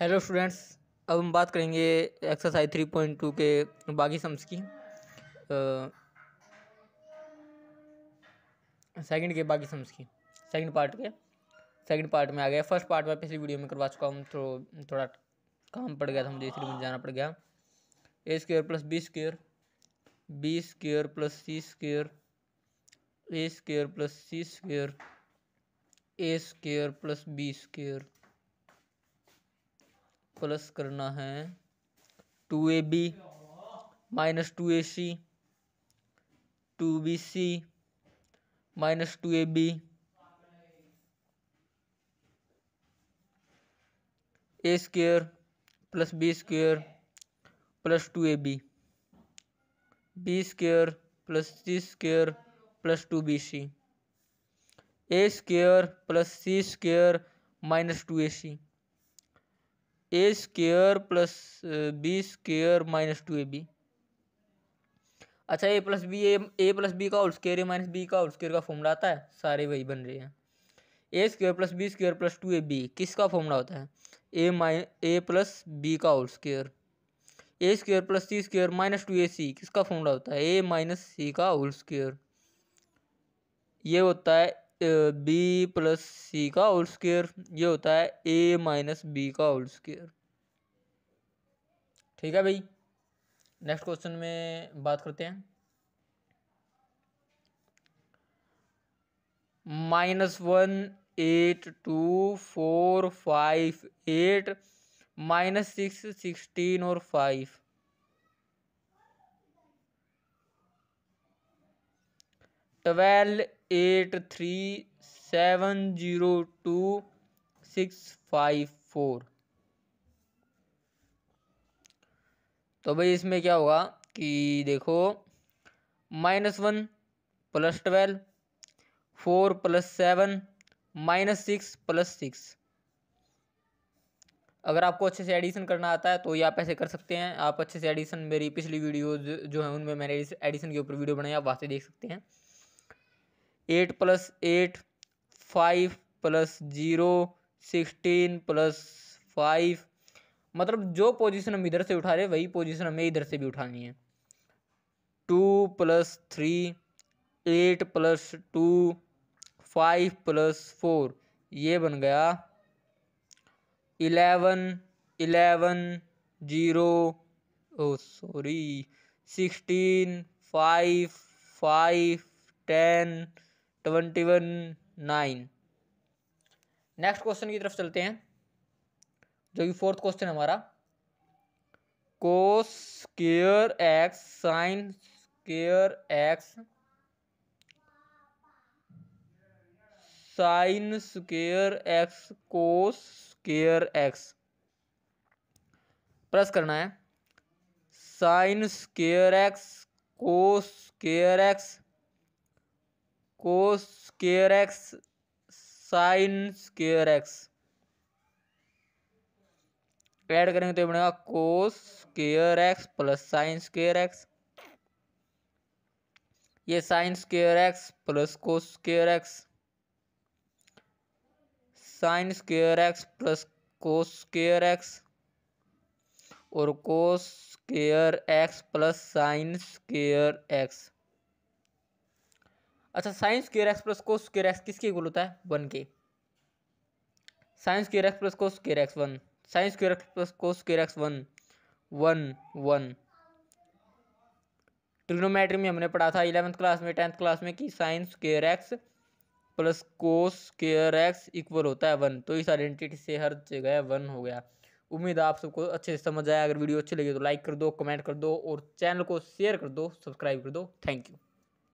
hello students अब हम बात करेंगे एक्सरसाइज थ्री पॉइंट टू के बागी सम्स की सेकंड के बागी सम्स की सेकंड पार्ट के सेकंड पार्ट में आ गया फर्स्ट पार्ट में पिछली वीडियो में करवा चुका हूँ थो, तो थोड़ा काम पड़ गया था मुझे इसलिए मुझे जाना पड़ गया A square plus B square B square plus C square A square plus C square A square plus B square plus करना है two A B minus two A C two B C minus two A B A square plus B square plus two A B B square plus C square plus two B C A square plus C square minus two A C A square plus B square minus two A B अच्छा A plus B A A plus B का whole square A minus B का whole square का formula आता है सारे वही बन रहे हैं A square plus B square plus two A B किसका फॉर्मूला होता है A minus A plus B का whole square A square plus C square minus two A C किसका फॉर्मूला होता है ए माइनस सी का होल स्क्र ये होता है बी प्लस सी का होल स्केयर ये होता है ए माइनस बी का होल स्केयर ठीक है भाई नेक्स्ट क्वेश्चन में बात करते हैं minus one eight two four five eight minus six sixteen और five twelve eight three seven zero two six five four तो भाई इसमें क्या होगा कि देखो minus one plus twelve four plus seven minus six plus six अगर आपको अच्छे से एडिशन करना आता है तो ये आप ऐसे कर सकते हैं आप अच्छे से एडिशन मेरी पिछली वीडियो जो है उनमें मैंने एडिशन के ऊपर वीडियो बनाई आप वहाँ से देख सकते हैं eight plus eight five plus zero sixteen plus five मतलब जो पोजीशन हम इधर से उठा रहे हैं वही पोजीशन हमें इधर से भी उठानी है two plus three eight plus two five plus four ये बन गया eleven eleven zero oh sorry sixteen five five ten twenty one nine next question की तरफ चलते हैं जो कि फोर्थ क्वेश्चन हमारा cos square x sine square x sine square x cos square x press करना है sine square x cos square x cos square x sine square x add करेंगे तो ये बनेगा cos square x plus sine square x ये sine square x plus cos square x sine square x plus cos square x और cos square x plus sine square x अच्छा sine square x plus cos square x किसके equal होता है one के sine square x plus cos square x one sine square x plus cos square x one one one trigonometry में हमने पढ़ा था eleventh class में टेंथ क्लास में कि sine square x plus cos square x equal होता है one तो इस आइडेंटिटी से हर जगह वन हो गया उम्मीद आप सबको अच्छे से समझ आया अगर वीडियो अच्छी लगी तो लाइक कर दो कमेंट कर दो और चैनल को शेयर कर दो सब्सक्राइब कर दो थैंक यू